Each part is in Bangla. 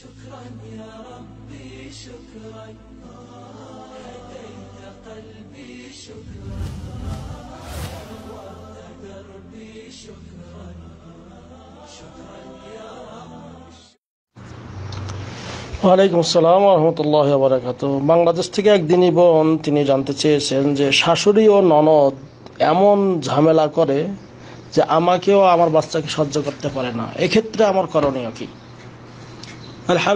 شكرا يا ربي شكرا هديت قلبي شكرا نورت دربي شكرا شكرا يا ওয়ালাইকুম আসসালাম রহমতুল্লাহ বারাকাত বাংলাদেশ থেকে একদিনই বোন তিনি জানতে চেয়েছেন যে শাশুড়ি ও ননদ এমন ঝামেলা করে যে আমাকেও আমার বাচ্চাকে সহ্য করতে পারে না এক্ষেত্রে আমার করণীয় কী বন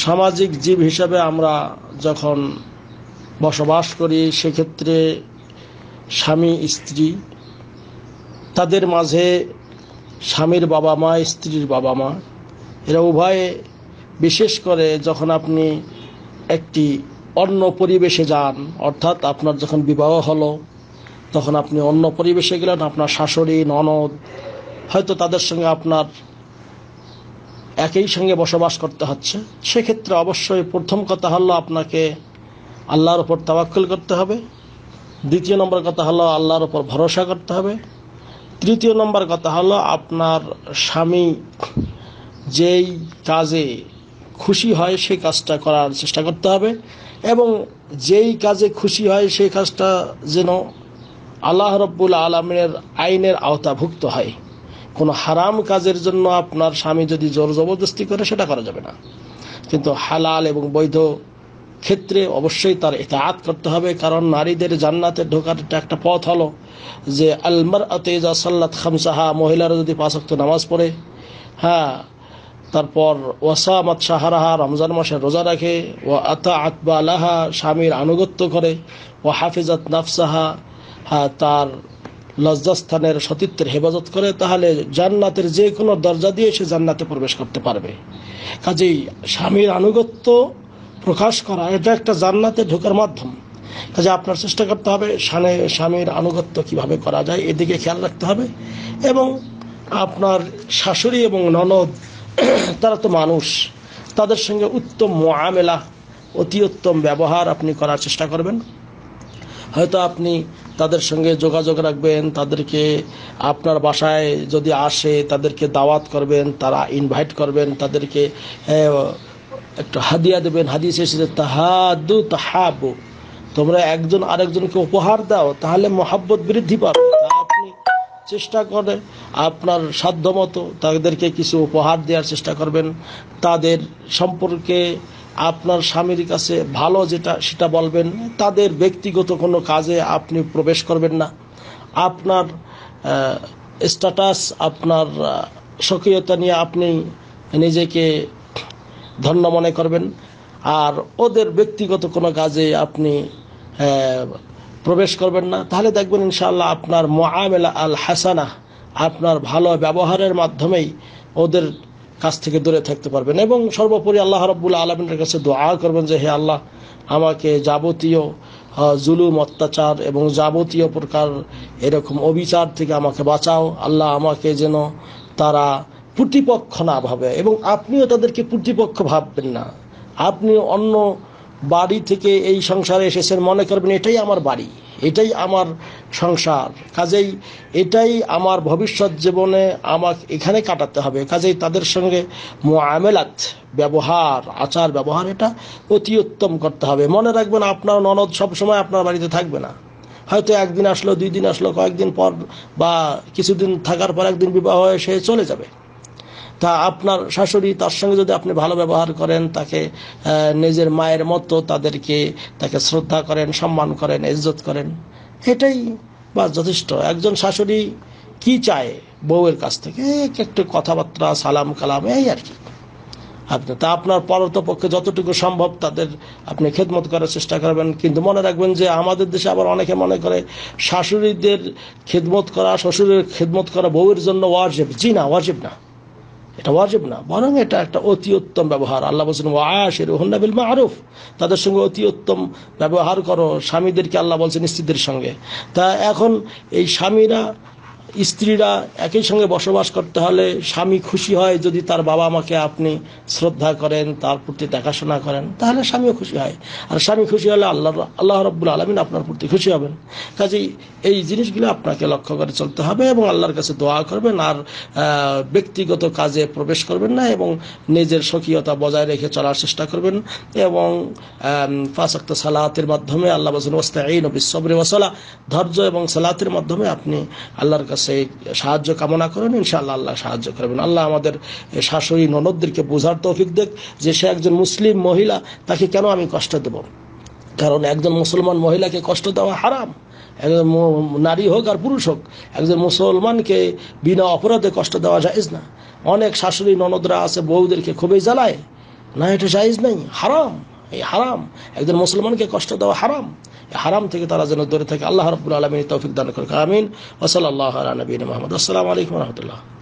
সামাজিক জীব হিসাবে আমরা যখন বসবাস করি সেক্ষেত্রে স্বামী স্ত্রী তাদের মাঝে স্বামীর বাবা মা স্ত্রীর বাবা মা এরা উভয়ে বিশেষ করে যখন আপনি একটি অন্য পরিবেশে যান অর্থাৎ আপনার যখন বিবাহ হলো তখন আপনি অন্য পরিবেশে গেলেন আপনার শাশুড়ি ননদ হয়তো তাদের সঙ্গে আপনার একই সঙ্গে বসবাস করতে হচ্ছে সেক্ষেত্রে অবশ্যই প্রথম কথা হলো আপনাকে আল্লাহর ওপর তাওয়াক্কুল করতে হবে দ্বিতীয় নম্বর কথা হলো আল্লাহর ওপর ভরসা করতে হবে তৃতীয় নম্বর কথা হলো আপনার স্বামী যেই কাজে খুশি হয় সেই কাজটা করার চেষ্টা করতে হবে এবং যেই কাজে খুশি হয় সেই কাজটা যেন আল্লাহ রব্বুল আলমের আইনের আওতাভুক্ত হয় কোনো হারাম কাজের জন্য আপনার স্বামী যদি জোর জবরদস্তি করে সেটা করা যাবে না কিন্তু হালাল এবং বৈধ ক্ষেত্রে অবশ্যই তার আত করতে হবে কারণ নারীদের জান্নাতে ঢোকার একটা পথ হলো যে আলমার আতেজা সাল্লাত খামসাহা মহিলারা যদি পাঁচক্ত নামাজ পড়ে হ্যাঁ তারপর ওয়াসামত সাহারাহা রমজান মাসে রোজা রাখে ও আতা আকবা আলাহা স্বামীর আনুগত্য করে ও হাফিজাত নাফসাহা হ্যাঁ তার লজ্জাস্থানের সতীত্বের হেফাজত করে তাহলে জান্নাতের যে কোনো দরজা দিয়ে সে জান্নাতে প্রবেশ করতে পারবে কাজেই স্বামীর আনুগত্য প্রকাশ করা এটা একটা জান্নাতে ঢোকার মাধ্যম কাজে আপনার চেষ্টা করতে হবে স্বামী স্বামীর আনুগত্য কিভাবে করা যায় এদিকে খেয়াল রাখতে হবে এবং আপনার শাশুড়ি এবং ননদ তারা তো মানুষ তাদের সঙ্গে উত্তম মোয়ামেলা অতি উত্তম ব্যবহার আপনি করার চেষ্টা করবেন হয়তো আপনি তাদের সঙ্গে যোগাযোগ রাখবেন তাদেরকে আপনার বাসায় যদি আসে তাদেরকে দাওয়াত করবেন তারা ইনভাইট করবেন তাদেরকে একটু হাদিয়া দেবেন হাদিস এসে তাহাদু তাহাবু তোমরা একজন আরেকজনকে উপহার দাও তাহলে মহাব্বত বৃদ্ধি পাবে আপনি চেষ্টা করে আপনার সাধ্যমতো তাদেরকে কিছু উপহার দেওয়ার চেষ্টা করবেন তাদের সম্পর্কে আপনার স্বামীর কাছে ভালো যেটা সেটা বলবেন তাদের ব্যক্তিগত কোনো কাজে আপনি প্রবেশ করবেন না আপনার স্ট্যাটাস আপনার সক্রিয়তা নিয়ে আপনি নিজেকে ধন্য মনে করবেন আর ওদের ব্যক্তিগত কোনো কাজে আপনি প্রবেশ করবেন না তাহলে দেখবেন ইনশাল্লাহ আপনার মোয়ামেলা আল হাসানা আপনার ভালো ব্যবহারের মাধ্যমেই ওদের কাছ থেকে দূরে থাকতে পারবেন এবং সর্বোপরি আল্লাহ রব্বুল আলমিনের কাছে দোয়া করবেন যে হে আল্লাহ আমাকে যাবতীয় জুলুম অত্যাচার এবং যাবতীয় প্রকার এরকম অবিচার থেকে আমাকে বাঁচাও আল্লাহ আমাকে যেন তারা প্রতিপক্ষ না ভাবে এবং আপনিও তাদেরকে প্রতিপক্ষ ভাববেন না আপনি অন্য বাড়ি থেকে এই সংসারে এসেছেন মনে করবেন এটাই আমার বাড়ি এটাই আমার সংসার কাজেই এটাই আমার ভবিষ্যৎ জীবনে আমাকে এখানে কাটাতে হবে কাজেই তাদের সঙ্গে আমেলাত ব্যবহার আচার ব্যবহার এটা অতি উত্তম করতে হবে মনে রাখবেন আপনার ননদ সবসময় আপনার বাড়িতে থাকবে না হয়তো একদিন আসলো দুই দিন আসলো কয়েকদিন পর বা কিছুদিন থাকার পর একদিন বিবাহ হয়ে সে চলে যাবে তা আপনার শাশুড়ি তার সঙ্গে যদি আপনি ভালো ব্যবহার করেন তাকে নিজের মায়ের মতো তাদেরকে তাকে শ্রদ্ধা করেন সম্মান করেন ইজ্জত করেন এটাই বা যথেষ্ট একজন শাশুড়ি কি চায় বউয়ের কাছ থেকে একটু কথাবার্তা সালাম কালাম এই আর কি আপনি তা আপনার পরতপক্ষে যতটুকু সম্ভব তাদের আপনি খেদমত করার চেষ্টা করবেন কিন্তু মনে রাখবেন যে আমাদের দেশে আবার অনেকে মনে করে শাশুড়িদের খেদমত করা শ্বশুরের খেদমত করা বউয়ের জন্য ওয়াজেব জি না ওয়াজেব না এটা ওয়াজিব না বরং এটা একটা অতি উত্তম ব্যবহার আল্লাহ বলছেন ওয়াশের বিল মারুফ তাদের সঙ্গে অতি উত্তম ব্যবহার করো স্বামীদেরকে আল্লাহ বলছেন স্ত্রীদের সঙ্গে তা এখন এই স্বামীরা স্ত্রীরা একই সঙ্গে বসবাস করতে হলে স্বামী খুশি হয় যদি তার বাবা মাকে আপনি শ্রদ্ধা করেন তার প্রতি দেখাশোনা করেন তাহলে স্বামীও খুশি হয় আর স্বামী খুশি হলে আল্লাহ আল্লাহ রব্বুল আলমিন আপনার প্রতি খুশি হবেন কাজেই এই জিনিসগুলো আপনাকে লক্ষ্য করে চলতে হবে এবং আল্লাহর কাছে দোয়া করবেন আর ব্যক্তিগত কাজে প্রবেশ করবেন না এবং নিজের স্বকীয়তা বজায় রেখে চলার চেষ্টা করবেন এবং ফাঁসাক্ত সালাতের মাধ্যমে আল্লাহ নবী সবরে ওসলা ধৈর্য এবং সালাতের মাধ্যমে আপনি আল্লাহর কাছে কাছে সাহায্য কামনা করেন ইনশাল্লাহ আল্লাহ সাহায্য করবেন আল্লাহ আমাদের শাশুড়ি ননদদেরকে বোঝার তৌফিক দেখ যে সে একজন মুসলিম মহিলা তাকে কেন আমি কষ্ট দেব কারণ একজন মুসলমান মহিলাকে কষ্ট দেওয়া হারাম একজন নারী হোক আর পুরুষ হোক একজন মুসলমানকে বিনা অপরাধে কষ্ট দেওয়া জায়েজ না অনেক শাশুড়ি ননদরা আছে বউদেরকে খুবই জ্বালায় না এটা যাইজ নাই হারাম এই হারাম একজন মুসলমানকে কষ্ট দেওয়া হারাম হারাম থেকে তারা যেন দূরে থাকে আল্লাহ রব্বুল আলমিন তৌফিক দান করুক আমিন ওসল আল্লাহ আলী মোহাম্মদ আসসালামু আলাইকুম রহমতুল্লাহ